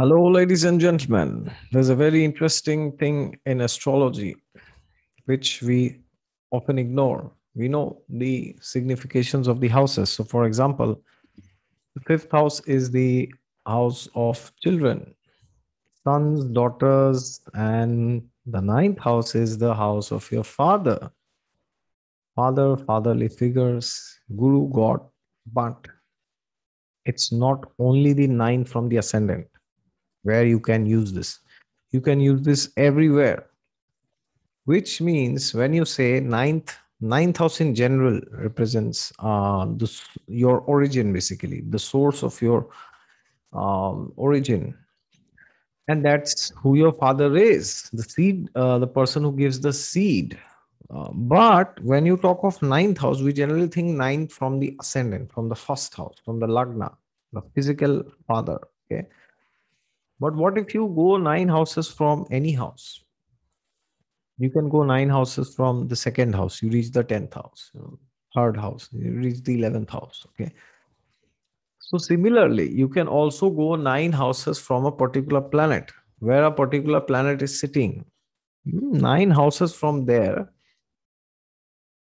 Hello, ladies and gentlemen. There's a very interesting thing in astrology which we often ignore. We know the significations of the houses. So, for example, the fifth house is the house of children, sons, daughters, and the ninth house is the house of your father. Father, fatherly figures, guru, God, but it's not only the nine from the ascendant where you can use this. You can use this everywhere, which means when you say ninth, ninth house in general represents uh, your origin, basically, the source of your um, origin. And that's who your father is, the seed, uh, the person who gives the seed. Uh, but when you talk of ninth house, we generally think ninth from the ascendant, from the first house, from the lagna, the physical father. Okay, but what if you go nine houses from any house? You can go nine houses from the second house, you reach the 10th house, third house, you reach the 11th house. Okay. So, similarly, you can also go nine houses from a particular planet where a particular planet is sitting. Hmm, nine houses from there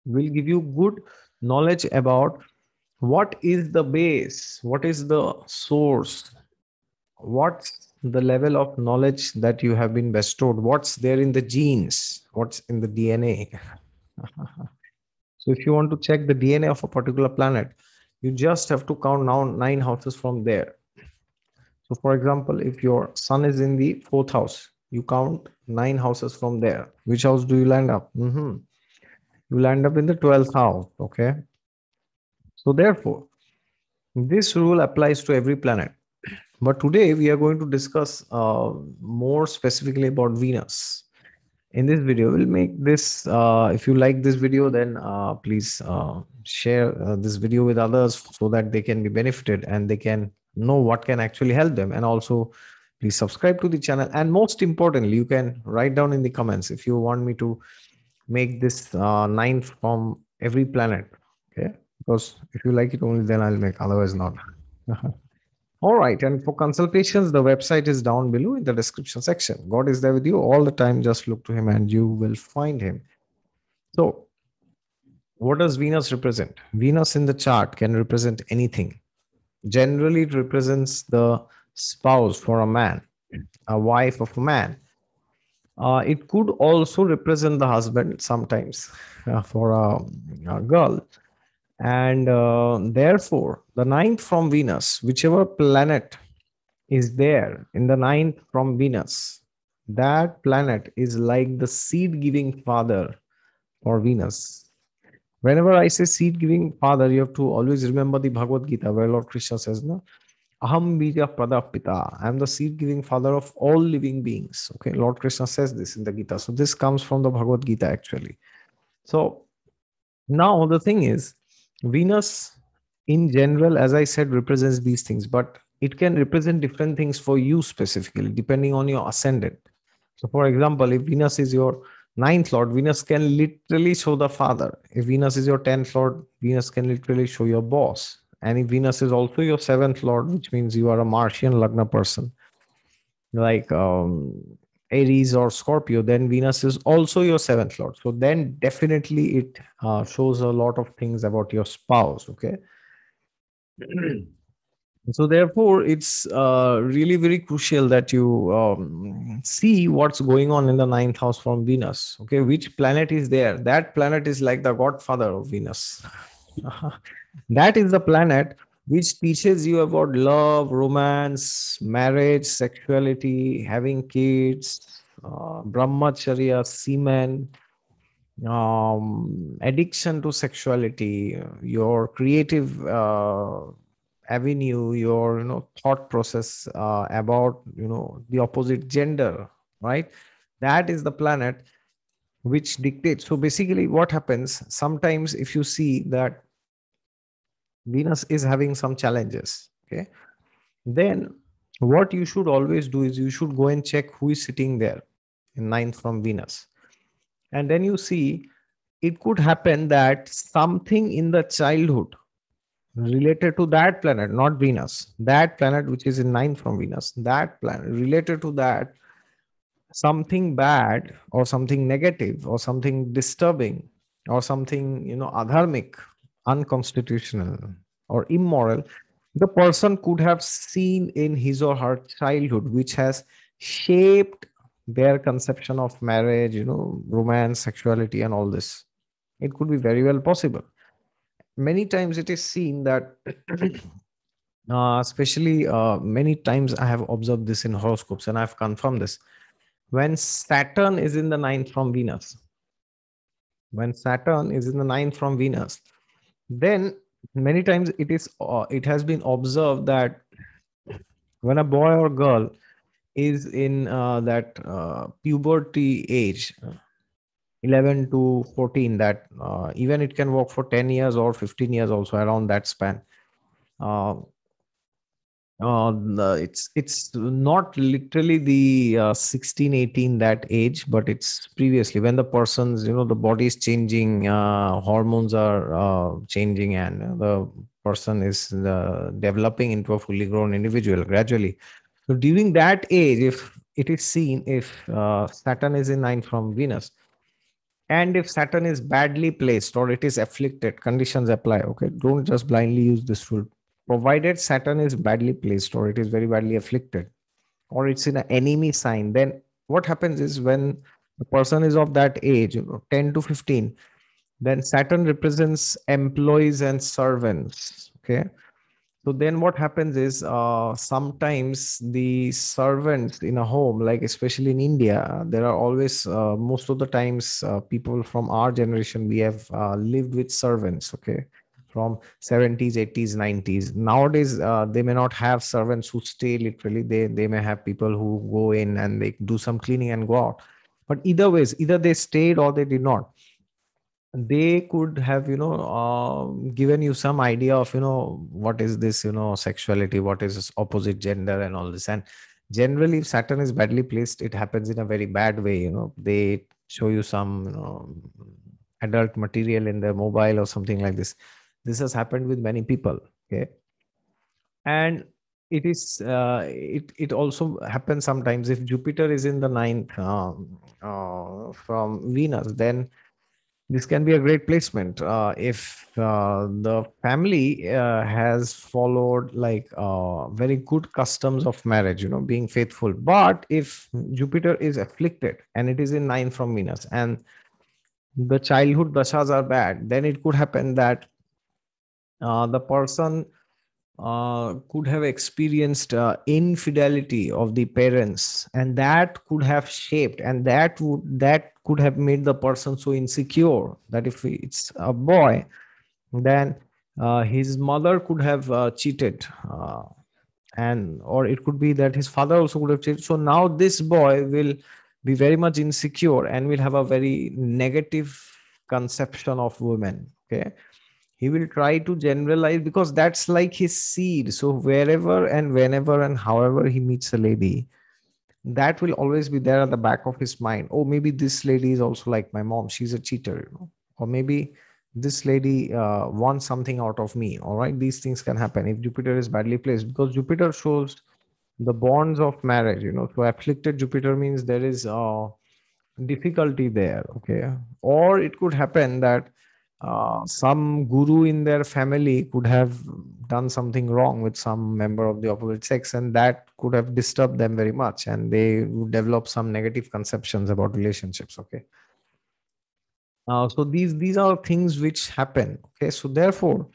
will give you good knowledge about what is the base, what is the source, what's the level of knowledge that you have been bestowed what's there in the genes what's in the dna so if you want to check the dna of a particular planet you just have to count now nine houses from there so for example if your sun is in the fourth house you count nine houses from there which house do you land up mm-hmm. you land up in the 12th house okay so therefore this rule applies to every planet but today we are going to discuss uh, more specifically about Venus. In this video, we'll make this. Uh, if you like this video, then uh, please uh, share uh, this video with others so that they can be benefited and they can know what can actually help them. And also, please subscribe to the channel. And most importantly, you can write down in the comments if you want me to make this uh, nine from every planet. Okay, because if you like it only, then I'll make. Otherwise, not. All right. And for consultations, the website is down below in the description section. God is there with you all the time. Just look to him and you will find him. So, what does Venus represent? Venus in the chart can represent anything. Generally, it represents the spouse for a man, a wife of a man. Uh, it could also represent the husband sometimes uh, for a, a girl. And uh, therefore, the ninth from Venus, whichever planet is there in the ninth from Venus, that planet is like the seed giving father for Venus. Whenever I say seed giving father, you have to always remember the Bhagavad Gita where Lord Krishna says, no? Aham Bija Pradapita. I am the seed giving father of all living beings. Okay, Lord Krishna says this in the Gita. So this comes from the Bhagavad Gita actually. So now the thing is, Venus, in general, as I said, represents these things, but it can represent different things for you specifically, depending on your ascendant. So, for example, if Venus is your ninth lord, Venus can literally show the father. If Venus is your 10th lord, Venus can literally show your boss. And if Venus is also your seventh lord, which means you are a Martian Lagna person, like um, Aries or Scorpio, then Venus is also your seventh lord. So then definitely it uh, shows a lot of things about your spouse. Okay. so therefore, it's uh, really very crucial that you um, see what's going on in the ninth house from Venus. Okay, which planet is there? That planet is like the godfather of Venus. that is the planet which teaches you about love, romance, marriage, sexuality, having kids, uh, brahmacharya, semen, um, addiction to sexuality, your creative uh, avenue, your you know thought process uh, about you know the opposite gender, right? That is the planet which dictates. So basically, what happens sometimes if you see that Venus is having some challenges. Okay. Then what you should always do is you should go and check who is sitting there in ninth from Venus. And then you see it could happen that something in the childhood related to that planet, not Venus, that planet which is in ninth from Venus, that planet related to that, something bad or something negative or something disturbing or something you know adharmic unconstitutional or immoral the person could have seen in his or her childhood which has shaped their conception of marriage you know romance sexuality and all this it could be very well possible many times it is seen that uh, especially uh, many times i have observed this in horoscopes and i've confirmed this when saturn is in the ninth from venus when saturn is in the ninth from venus then many times it is uh, it has been observed that when a boy or girl is in uh, that uh, puberty age 11 to 14 that uh, even it can work for 10 years or 15 years also around that span uh, uh, it's it's not literally the uh, 16 18 that age but it's previously when the person's you know the body is changing uh, hormones are uh, changing and the person is uh, developing into a fully grown individual gradually so during that age if it is seen if uh, saturn is in 9 from venus and if saturn is badly placed or it is afflicted conditions apply okay don't just blindly use this rule provided Saturn is badly placed or it is very badly afflicted or it's in an enemy sign, then what happens is when the person is of that age, 10 to 15, then Saturn represents employees and servants. Okay. So then what happens is uh, sometimes the servants in a home, like especially in India, there are always, uh, most of the times, uh, people from our generation, we have uh, lived with servants. Okay from 70s 80s 90s nowadays uh, they may not have servants who stay literally they they may have people who go in and they do some cleaning and go out but either ways either they stayed or they did not they could have you know uh, given you some idea of you know what is this you know sexuality what is opposite gender and all this and generally if saturn is badly placed it happens in a very bad way you know they show you some you know, adult material in their mobile or something like this this has happened with many people okay and it is uh, it it also happens sometimes if jupiter is in the ninth um, uh, from venus then this can be a great placement uh, if uh, the family uh, has followed like uh, very good customs of marriage you know being faithful but if jupiter is afflicted and it is in nine from venus and the childhood dashas are bad then it could happen that uh, the person uh, could have experienced uh, infidelity of the parents and that could have shaped and that would that could have made the person so insecure that if it's a boy then uh, his mother could have uh, cheated uh, and or it could be that his father also could have cheated so now this boy will be very much insecure and will have a very negative conception of women okay he will try to generalize because that's like his seed so wherever and whenever and however he meets a lady that will always be there at the back of his mind oh maybe this lady is also like my mom she's a cheater you know or maybe this lady uh, wants something out of me all right these things can happen if jupiter is badly placed because jupiter shows the bonds of marriage you know so afflicted jupiter means there is a uh, difficulty there okay or it could happen that uh, some guru in their family could have done something wrong with some member of the opposite sex and that could have disturbed them very much and they would develop some negative conceptions about relationships okay uh, so these these are things which happen okay so therefore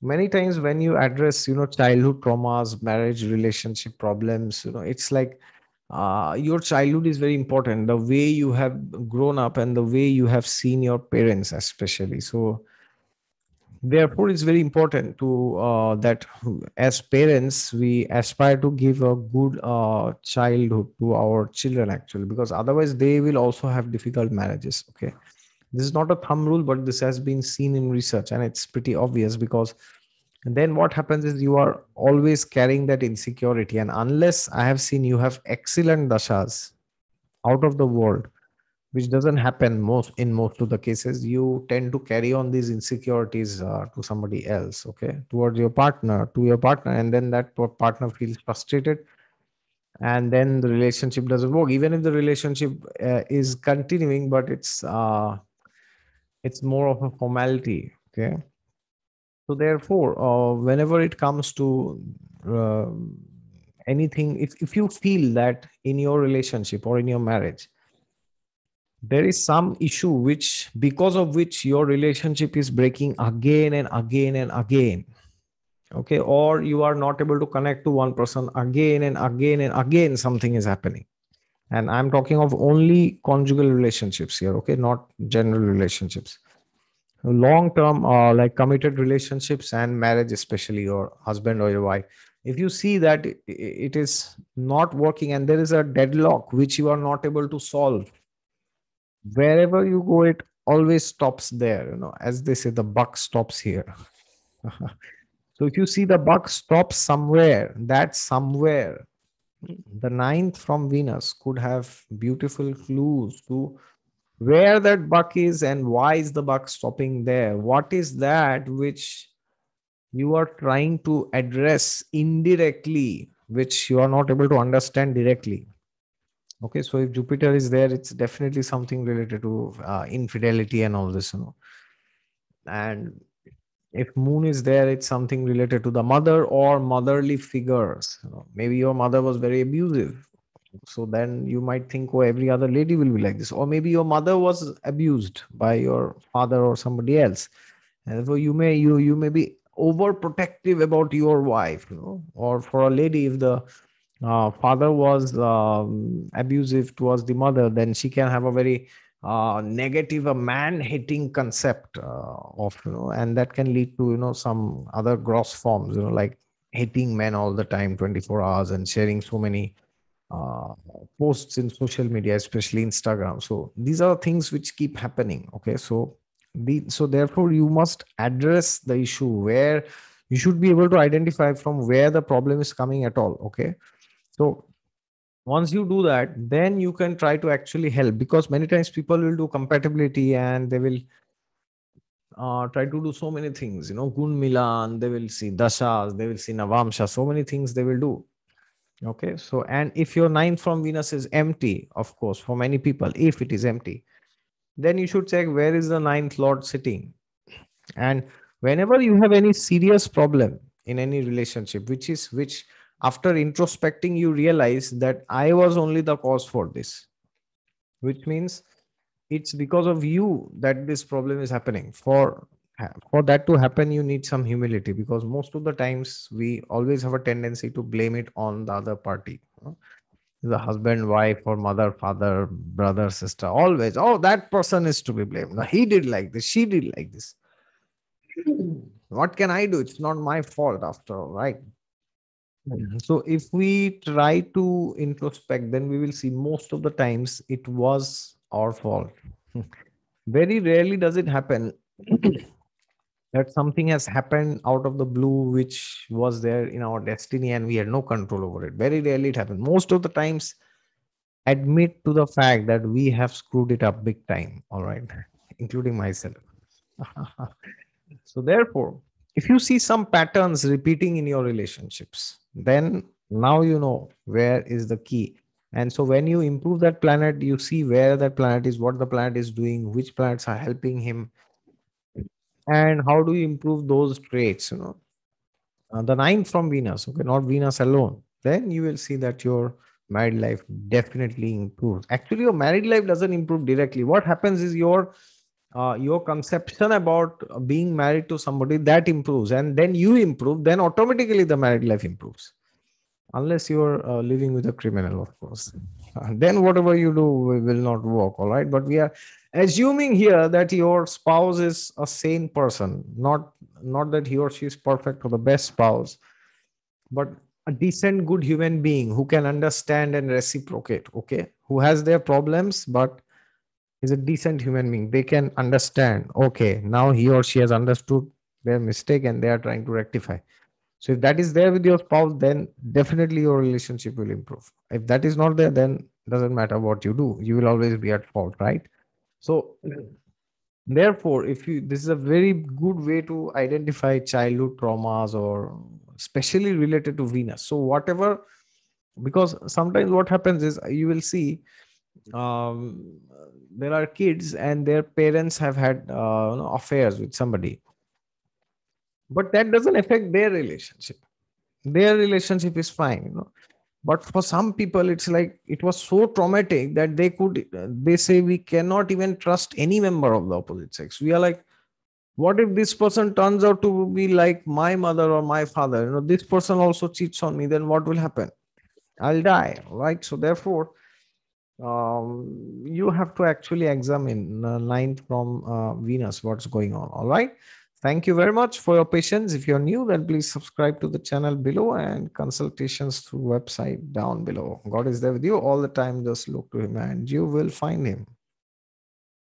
many times when you address you know childhood traumas marriage relationship problems you know it's like uh, your childhood is very important the way you have grown up and the way you have seen your parents especially so therefore it's very important to uh, that as parents we aspire to give a good uh, childhood to our children actually because otherwise they will also have difficult marriages okay this is not a thumb rule but this has been seen in research and it's pretty obvious because and then what happens is you are always carrying that insecurity and unless i have seen you have excellent dashas out of the world which doesn't happen most in most of the cases you tend to carry on these insecurities uh, to somebody else okay towards your partner to your partner and then that partner feels frustrated and then the relationship doesn't work even if the relationship uh, is continuing but it's uh, it's more of a formality okay so therefore uh, whenever it comes to uh, anything if, if you feel that in your relationship or in your marriage there is some issue which because of which your relationship is breaking again and again and again okay or you are not able to connect to one person again and again and again something is happening and i'm talking of only conjugal relationships here okay not general relationships long term uh, like committed relationships and marriage especially your husband or your wife if you see that it is not working and there is a deadlock which you are not able to solve wherever you go it always stops there you know as they say the buck stops here so if you see the buck stops somewhere that somewhere the ninth from venus could have beautiful clues to where that buck is and why is the buck stopping there what is that which you are trying to address indirectly which you are not able to understand directly okay so if jupiter is there it's definitely something related to uh, infidelity and all this you know and if moon is there it's something related to the mother or motherly figures you know, maybe your mother was very abusive so then you might think oh every other lady will be like this or maybe your mother was abused by your father or somebody else and so you may you you may be overprotective about your wife you know or for a lady if the uh, father was um, abusive towards the mother then she can have a very uh, negative a man hating concept uh, of you know and that can lead to you know some other gross forms you know like hating men all the time 24 hours and sharing so many uh, posts in social media, especially Instagram. So these are things which keep happening. Okay, so the, so therefore you must address the issue where you should be able to identify from where the problem is coming at all. Okay, so once you do that, then you can try to actually help because many times people will do compatibility and they will uh, try to do so many things. You know, Gun Milan, they will see Dashas, they will see Navamsha, so many things they will do okay so and if your nine from venus is empty of course for many people if it is empty then you should check where is the ninth lord sitting and whenever you have any serious problem in any relationship which is which after introspecting you realize that i was only the cause for this which means it's because of you that this problem is happening for for that to happen you need some humility because most of the times we always have a tendency to blame it on the other party the husband wife or mother father brother sister always oh that person is to be blamed he did like this she did like this what can i do it's not my fault after all right hmm. so if we try to introspect then we will see most of the times it was our fault very rarely does it happen that something has happened out of the blue which was there in our destiny and we had no control over it very rarely it happened. most of the times admit to the fact that we have screwed it up big time all right including myself so therefore if you see some patterns repeating in your relationships then now you know where is the key and so when you improve that planet you see where that planet is what the planet is doing which planets are helping him and how do you improve those traits you know uh, the nine from venus okay not venus alone then you will see that your married life definitely improves actually your married life doesn't improve directly what happens is your uh, your conception about being married to somebody that improves and then you improve then automatically the married life improves unless you are uh, living with a criminal of course uh, then whatever you do will not work all right but we are assuming here that your spouse is a sane person not not that he or she is perfect or the best spouse but a decent good human being who can understand and reciprocate okay who has their problems but is a decent human being they can understand okay now he or she has understood their mistake and they are trying to rectify so if that is there with your spouse then definitely your relationship will improve if that is not there then doesn't matter what you do you will always be at fault right so therefore if you this is a very good way to identify childhood traumas or especially related to venus so whatever because sometimes what happens is you will see um, there are kids and their parents have had uh, affairs with somebody but that doesn't affect their relationship their relationship is fine you know but for some people it's like it was so traumatic that they could they say we cannot even trust any member of the opposite sex we are like what if this person turns out to be like my mother or my father you know this person also cheats on me then what will happen i'll die right so therefore um, you have to actually examine uh, from uh, venus what's going on all right Thank you very much for your patience. If you're new, then please subscribe to the channel below and consultations through website down below. God is there with you all the time. Just look to him and you will find him.